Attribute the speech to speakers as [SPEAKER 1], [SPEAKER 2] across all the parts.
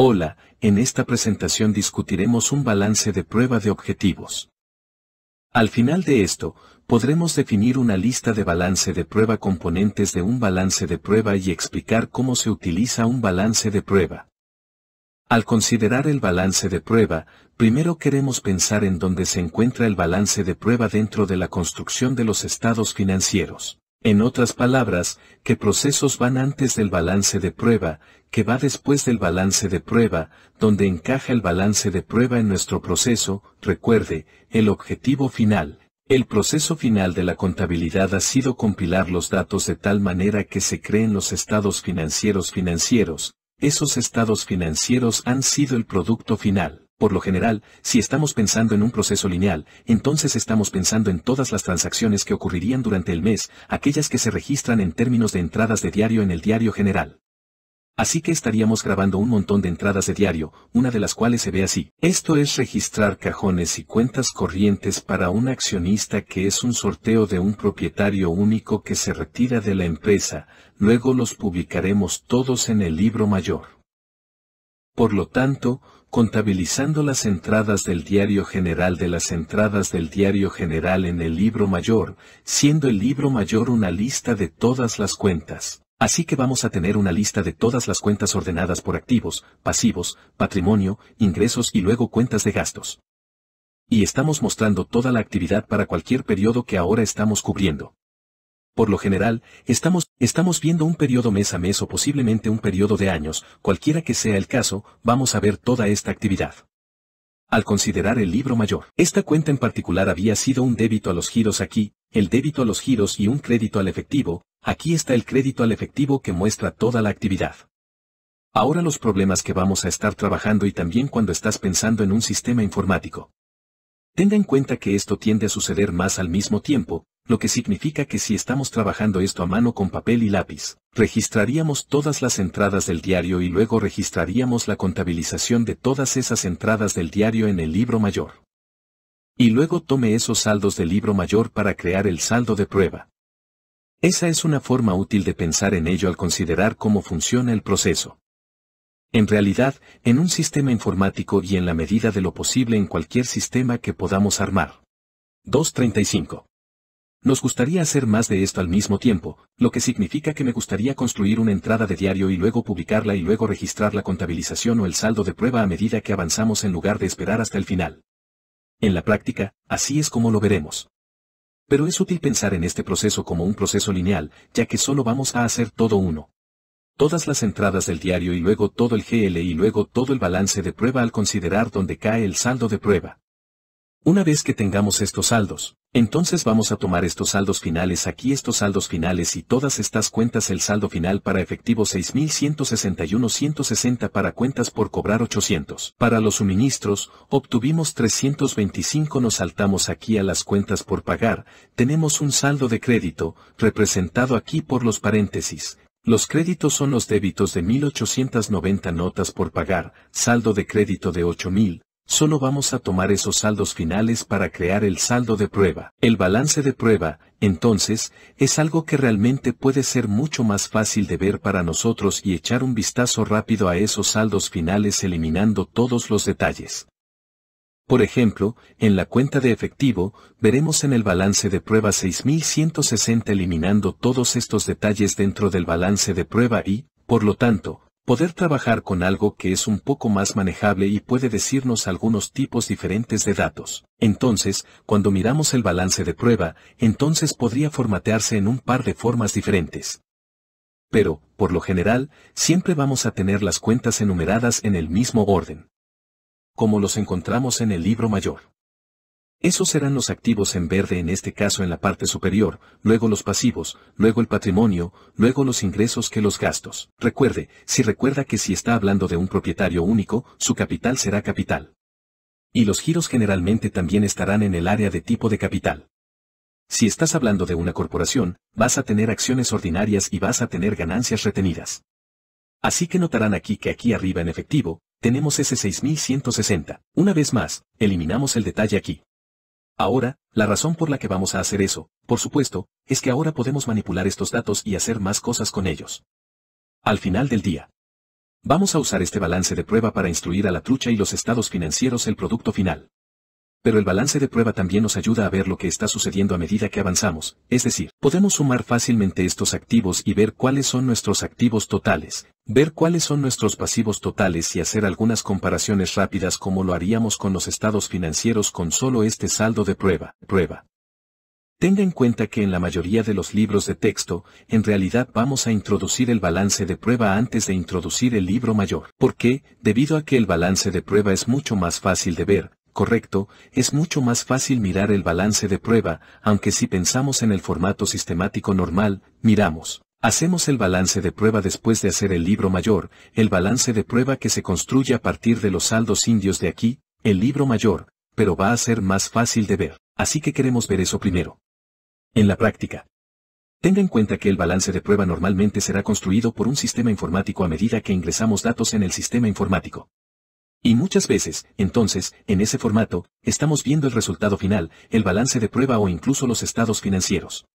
[SPEAKER 1] Hola, en esta presentación discutiremos un balance de prueba de objetivos. Al final de esto, podremos definir una lista de balance de prueba componentes de un balance de prueba y explicar cómo se utiliza un balance de prueba. Al considerar el balance de prueba, primero queremos pensar en dónde se encuentra el balance de prueba dentro de la construcción de los estados financieros. En otras palabras, que procesos van antes del balance de prueba, que va después del balance de prueba, donde encaja el balance de prueba en nuestro proceso, recuerde, el objetivo final. El proceso final de la contabilidad ha sido compilar los datos de tal manera que se creen los estados financieros financieros, esos estados financieros han sido el producto final. Por lo general, si estamos pensando en un proceso lineal, entonces estamos pensando en todas las transacciones que ocurrirían durante el mes, aquellas que se registran en términos de entradas de diario en el diario general. Así que estaríamos grabando un montón de entradas de diario, una de las cuales se ve así. Esto es registrar cajones y cuentas corrientes para un accionista que es un sorteo de un propietario único que se retira de la empresa, luego los publicaremos todos en el libro mayor. Por lo tanto, contabilizando las entradas del diario general de las entradas del diario general en el libro mayor, siendo el libro mayor una lista de todas las cuentas. Así que vamos a tener una lista de todas las cuentas ordenadas por activos, pasivos, patrimonio, ingresos y luego cuentas de gastos. Y estamos mostrando toda la actividad para cualquier periodo que ahora estamos cubriendo. Por lo general, estamos, viendo un periodo mes a mes o posiblemente un periodo de años, cualquiera que sea el caso, vamos a ver toda esta actividad. Al considerar el libro mayor, esta cuenta en particular había sido un débito a los giros aquí, el débito a los giros y un crédito al efectivo, aquí está el crédito al efectivo que muestra toda la actividad. Ahora los problemas que vamos a estar trabajando y también cuando estás pensando en un sistema informático. Tenga en cuenta que esto tiende a suceder más al mismo tiempo, lo que significa que si estamos trabajando esto a mano con papel y lápiz, registraríamos todas las entradas del diario y luego registraríamos la contabilización de todas esas entradas del diario en el libro mayor. Y luego tome esos saldos del libro mayor para crear el saldo de prueba. Esa es una forma útil de pensar en ello al considerar cómo funciona el proceso. En realidad, en un sistema informático y en la medida de lo posible en cualquier sistema que podamos armar. 235. Nos gustaría hacer más de esto al mismo tiempo, lo que significa que me gustaría construir una entrada de diario y luego publicarla y luego registrar la contabilización o el saldo de prueba a medida que avanzamos en lugar de esperar hasta el final. En la práctica, así es como lo veremos. Pero es útil pensar en este proceso como un proceso lineal, ya que solo vamos a hacer todo uno. Todas las entradas del diario y luego todo el GL y luego todo el balance de prueba al considerar dónde cae el saldo de prueba. Una vez que tengamos estos saldos, entonces vamos a tomar estos saldos finales aquí estos saldos finales y todas estas cuentas el saldo final para efectivo 6161 160 para cuentas por cobrar 800. Para los suministros, obtuvimos 325 nos saltamos aquí a las cuentas por pagar, tenemos un saldo de crédito, representado aquí por los paréntesis, los créditos son los débitos de 1.890 notas por pagar, saldo de crédito de 8.000, Solo vamos a tomar esos saldos finales para crear el saldo de prueba. El balance de prueba, entonces, es algo que realmente puede ser mucho más fácil de ver para nosotros y echar un vistazo rápido a esos saldos finales eliminando todos los detalles. Por ejemplo, en la cuenta de efectivo, veremos en el balance de prueba 6160 eliminando todos estos detalles dentro del balance de prueba y, por lo tanto, poder trabajar con algo que es un poco más manejable y puede decirnos algunos tipos diferentes de datos. Entonces, cuando miramos el balance de prueba, entonces podría formatearse en un par de formas diferentes. Pero, por lo general, siempre vamos a tener las cuentas enumeradas en el mismo orden. Como los encontramos en el libro mayor. Esos serán los activos en verde en este caso en la parte superior, luego los pasivos, luego el patrimonio, luego los ingresos que los gastos. Recuerde, si recuerda que si está hablando de un propietario único, su capital será capital. Y los giros generalmente también estarán en el área de tipo de capital. Si estás hablando de una corporación, vas a tener acciones ordinarias y vas a tener ganancias retenidas. Así que notarán aquí que aquí arriba en efectivo, tenemos ese 6160. Una vez más, eliminamos el detalle aquí. Ahora, la razón por la que vamos a hacer eso, por supuesto, es que ahora podemos manipular estos datos y hacer más cosas con ellos. Al final del día. Vamos a usar este balance de prueba para instruir a la trucha y los estados financieros el producto final. Pero el balance de prueba también nos ayuda a ver lo que está sucediendo a medida que avanzamos, es decir, podemos sumar fácilmente estos activos y ver cuáles son nuestros activos totales, ver cuáles son nuestros pasivos totales y hacer algunas comparaciones rápidas como lo haríamos con los estados financieros con solo este saldo de prueba. prueba. Tenga en cuenta que en la mayoría de los libros de texto, en realidad vamos a introducir el balance de prueba antes de introducir el libro mayor. Porque, debido a que el balance de prueba es mucho más fácil de ver, correcto, es mucho más fácil mirar el balance de prueba, aunque si pensamos en el formato sistemático normal, miramos. Hacemos el balance de prueba después de hacer el libro mayor, el balance de prueba que se construye a partir de los saldos indios de aquí, el libro mayor, pero va a ser más fácil de ver, así que queremos ver eso primero. En la práctica. Tenga en cuenta que el balance de prueba normalmente será construido por un sistema informático a medida que ingresamos datos en el sistema informático. Y muchas veces, entonces, en ese formato, estamos viendo el resultado final, el balance de prueba o incluso los estados financieros.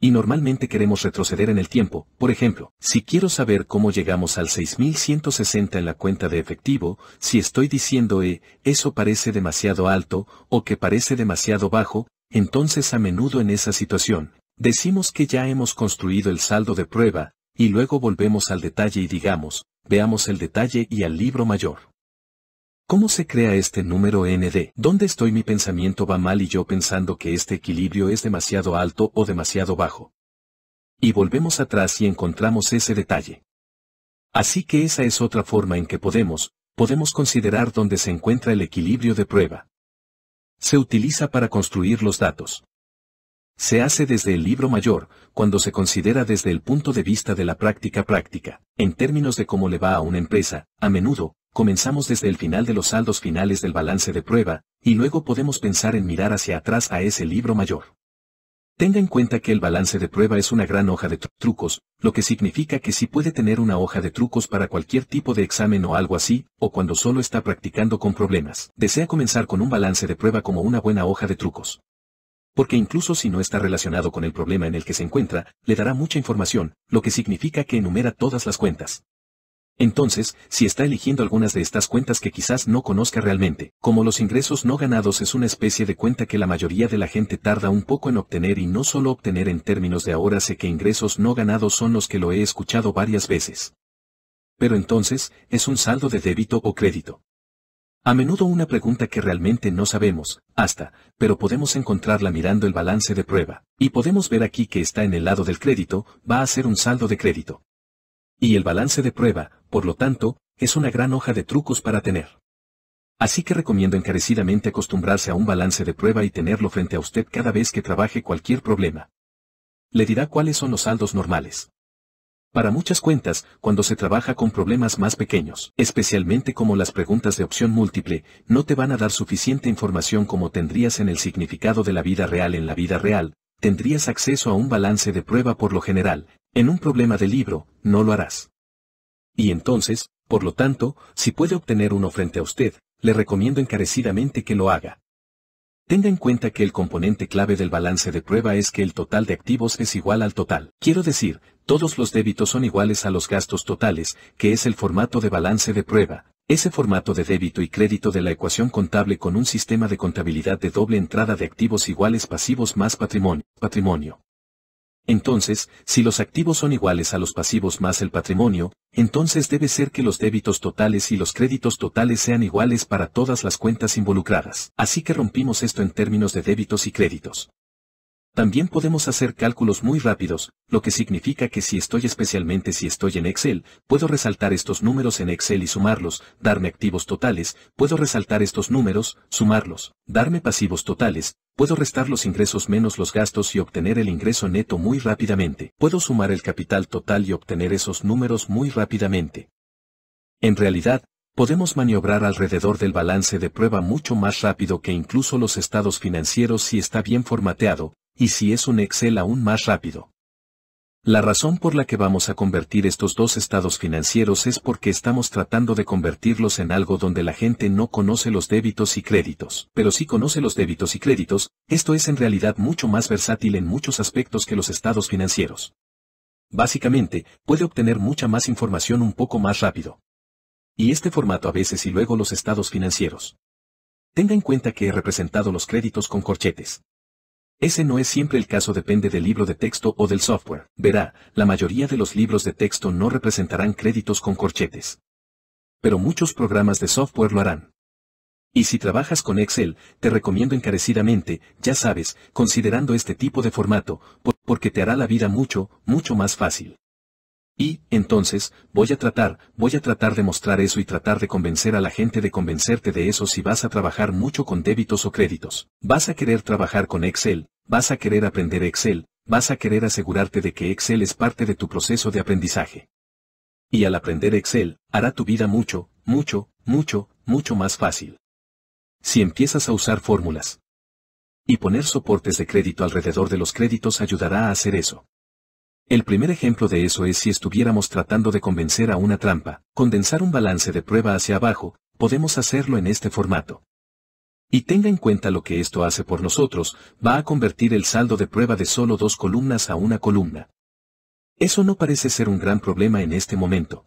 [SPEAKER 1] Y normalmente queremos retroceder en el tiempo, por ejemplo, si quiero saber cómo llegamos al 6160 en la cuenta de efectivo, si estoy diciendo eh, eso parece demasiado alto, o que parece demasiado bajo, entonces a menudo en esa situación, decimos que ya hemos construido el saldo de prueba, y luego volvemos al detalle y digamos, veamos el detalle y al libro mayor. ¿Cómo se crea este número ND? ¿Dónde estoy mi pensamiento va mal y yo pensando que este equilibrio es demasiado alto o demasiado bajo? Y volvemos atrás y encontramos ese detalle. Así que esa es otra forma en que podemos, podemos considerar dónde se encuentra el equilibrio de prueba. Se utiliza para construir los datos. Se hace desde el libro mayor, cuando se considera desde el punto de vista de la práctica práctica, en términos de cómo le va a una empresa, a menudo, Comenzamos desde el final de los saldos finales del balance de prueba, y luego podemos pensar en mirar hacia atrás a ese libro mayor. Tenga en cuenta que el balance de prueba es una gran hoja de trucos, lo que significa que si puede tener una hoja de trucos para cualquier tipo de examen o algo así, o cuando solo está practicando con problemas, desea comenzar con un balance de prueba como una buena hoja de trucos porque incluso si no está relacionado con el problema en el que se encuentra, le dará mucha información, lo que significa que enumera todas las cuentas. Entonces, si está eligiendo algunas de estas cuentas que quizás no conozca realmente, como los ingresos no ganados es una especie de cuenta que la mayoría de la gente tarda un poco en obtener y no solo obtener en términos de ahora sé que ingresos no ganados son los que lo he escuchado varias veces. Pero entonces, ¿es un saldo de débito o crédito? A menudo una pregunta que realmente no sabemos, hasta, pero podemos encontrarla mirando el balance de prueba, y podemos ver aquí que está en el lado del crédito, va a ser un saldo de crédito. Y el balance de prueba, por lo tanto, es una gran hoja de trucos para tener. Así que recomiendo encarecidamente acostumbrarse a un balance de prueba y tenerlo frente a usted cada vez que trabaje cualquier problema. Le dirá cuáles son los saldos normales. Para muchas cuentas, cuando se trabaja con problemas más pequeños, especialmente como las preguntas de opción múltiple, no te van a dar suficiente información como tendrías en el significado de la vida real en la vida real, tendrías acceso a un balance de prueba por lo general, en un problema de libro, no lo harás. Y entonces, por lo tanto, si puede obtener uno frente a usted, le recomiendo encarecidamente que lo haga. Tenga en cuenta que el componente clave del balance de prueba es que el total de activos es igual al total. Quiero decir, todos los débitos son iguales a los gastos totales, que es el formato de balance de prueba. Ese formato de débito y crédito de la ecuación contable con un sistema de contabilidad de doble entrada de activos iguales pasivos más patrimonio. patrimonio. Entonces, si los activos son iguales a los pasivos más el patrimonio, entonces debe ser que los débitos totales y los créditos totales sean iguales para todas las cuentas involucradas. Así que rompimos esto en términos de débitos y créditos. También podemos hacer cálculos muy rápidos, lo que significa que si estoy especialmente si estoy en Excel, puedo resaltar estos números en Excel y sumarlos, darme activos totales, puedo resaltar estos números, sumarlos, darme pasivos totales, puedo restar los ingresos menos los gastos y obtener el ingreso neto muy rápidamente. Puedo sumar el capital total y obtener esos números muy rápidamente. En realidad, podemos maniobrar alrededor del balance de prueba mucho más rápido que incluso los estados financieros si está bien formateado, y si es un Excel aún más rápido. La razón por la que vamos a convertir estos dos estados financieros es porque estamos tratando de convertirlos en algo donde la gente no conoce los débitos y créditos, pero si conoce los débitos y créditos, esto es en realidad mucho más versátil en muchos aspectos que los estados financieros. Básicamente, puede obtener mucha más información un poco más rápido. Y este formato a veces y luego los estados financieros. Tenga en cuenta que he representado los créditos con corchetes. Ese no es siempre el caso depende del libro de texto o del software. Verá, la mayoría de los libros de texto no representarán créditos con corchetes. Pero muchos programas de software lo harán. Y si trabajas con Excel, te recomiendo encarecidamente, ya sabes, considerando este tipo de formato, porque te hará la vida mucho, mucho más fácil. Y, entonces, voy a tratar, voy a tratar de mostrar eso y tratar de convencer a la gente de convencerte de eso si vas a trabajar mucho con débitos o créditos. Vas a querer trabajar con Excel, vas a querer aprender Excel, vas a querer asegurarte de que Excel es parte de tu proceso de aprendizaje. Y al aprender Excel, hará tu vida mucho, mucho, mucho, mucho más fácil. Si empiezas a usar fórmulas y poner soportes de crédito alrededor de los créditos ayudará a hacer eso. El primer ejemplo de eso es si estuviéramos tratando de convencer a una trampa, condensar un balance de prueba hacia abajo, podemos hacerlo en este formato. Y tenga en cuenta lo que esto hace por nosotros, va a convertir el saldo de prueba de solo dos columnas a una columna. Eso no parece ser un gran problema en este momento.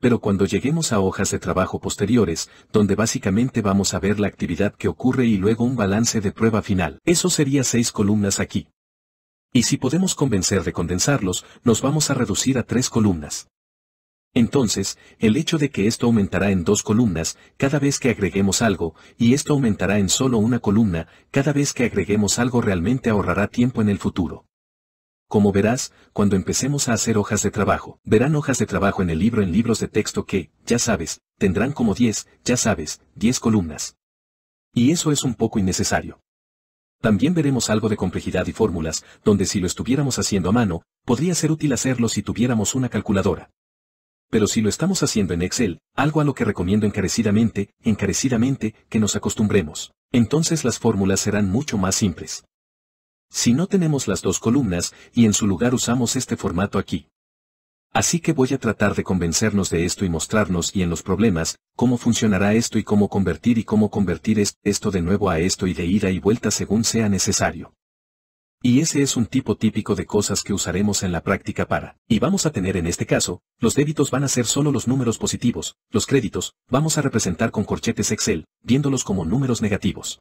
[SPEAKER 1] Pero cuando lleguemos a hojas de trabajo posteriores, donde básicamente vamos a ver la actividad que ocurre y luego un balance de prueba final, eso sería seis columnas aquí y si podemos convencer de condensarlos, nos vamos a reducir a tres columnas. Entonces, el hecho de que esto aumentará en dos columnas cada vez que agreguemos algo, y esto aumentará en solo una columna cada vez que agreguemos algo realmente ahorrará tiempo en el futuro. Como verás, cuando empecemos a hacer hojas de trabajo, verán hojas de trabajo en el libro en libros de texto que, ya sabes, tendrán como 10, ya sabes, 10 columnas. Y eso es un poco innecesario. También veremos algo de complejidad y fórmulas, donde si lo estuviéramos haciendo a mano, podría ser útil hacerlo si tuviéramos una calculadora. Pero si lo estamos haciendo en Excel, algo a lo que recomiendo encarecidamente, encarecidamente, que nos acostumbremos, entonces las fórmulas serán mucho más simples. Si no tenemos las dos columnas, y en su lugar usamos este formato aquí. Así que voy a tratar de convencernos de esto y mostrarnos y en los problemas, cómo funcionará esto y cómo convertir y cómo convertir esto de nuevo a esto y de ida y vuelta según sea necesario. Y ese es un tipo típico de cosas que usaremos en la práctica para. Y vamos a tener en este caso, los débitos van a ser solo los números positivos, los créditos, vamos a representar con corchetes Excel, viéndolos como números negativos.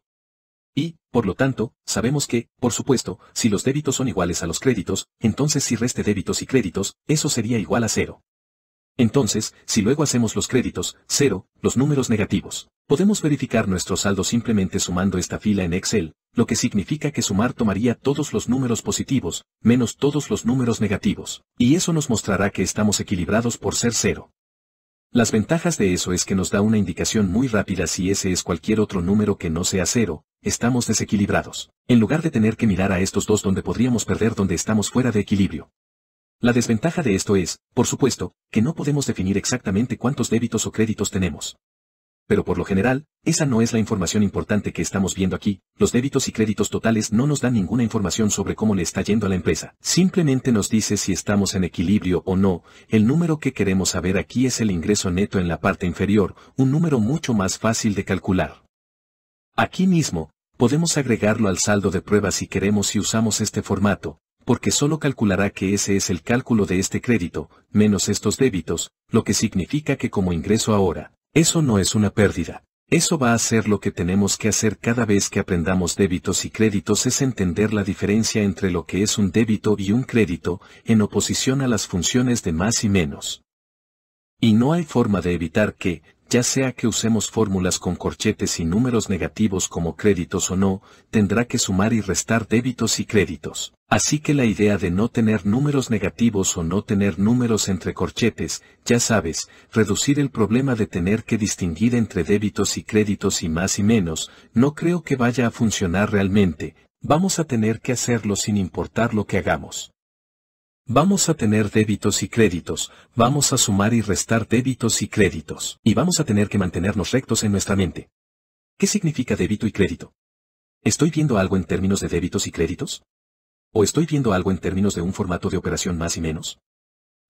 [SPEAKER 1] Y, por lo tanto, sabemos que, por supuesto, si los débitos son iguales a los créditos, entonces si reste débitos y créditos, eso sería igual a cero. Entonces, si luego hacemos los créditos, cero, los números negativos, podemos verificar nuestro saldo simplemente sumando esta fila en Excel, lo que significa que sumar tomaría todos los números positivos, menos todos los números negativos, y eso nos mostrará que estamos equilibrados por ser cero. Las ventajas de eso es que nos da una indicación muy rápida si ese es cualquier otro número que no sea cero, estamos desequilibrados, en lugar de tener que mirar a estos dos donde podríamos perder donde estamos fuera de equilibrio. La desventaja de esto es, por supuesto, que no podemos definir exactamente cuántos débitos o créditos tenemos. Pero por lo general, esa no es la información importante que estamos viendo aquí, los débitos y créditos totales no nos dan ninguna información sobre cómo le está yendo a la empresa. Simplemente nos dice si estamos en equilibrio o no, el número que queremos saber aquí es el ingreso neto en la parte inferior, un número mucho más fácil de calcular. Aquí mismo, podemos agregarlo al saldo de prueba si queremos y usamos este formato, porque solo calculará que ese es el cálculo de este crédito, menos estos débitos, lo que significa que como ingreso ahora, eso no es una pérdida. Eso va a ser lo que tenemos que hacer cada vez que aprendamos débitos y créditos es entender la diferencia entre lo que es un débito y un crédito, en oposición a las funciones de más y menos. Y no hay forma de evitar que, ya sea que usemos fórmulas con corchetes y números negativos como créditos o no, tendrá que sumar y restar débitos y créditos. Así que la idea de no tener números negativos o no tener números entre corchetes, ya sabes, reducir el problema de tener que distinguir entre débitos y créditos y más y menos, no creo que vaya a funcionar realmente, vamos a tener que hacerlo sin importar lo que hagamos. Vamos a tener débitos y créditos, vamos a sumar y restar débitos y créditos, y vamos a tener que mantenernos rectos en nuestra mente. ¿Qué significa débito y crédito? ¿Estoy viendo algo en términos de débitos y créditos? ¿O estoy viendo algo en términos de un formato de operación más y menos?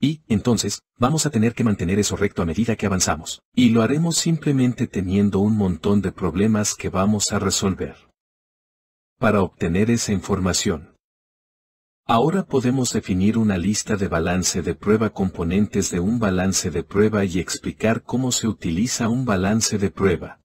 [SPEAKER 1] Y, entonces, vamos a tener que mantener eso recto a medida que avanzamos, y lo haremos simplemente teniendo un montón de problemas que vamos a resolver. Para obtener esa información, Ahora podemos definir una lista de balance de prueba componentes de un balance de prueba y explicar cómo se utiliza un balance de prueba.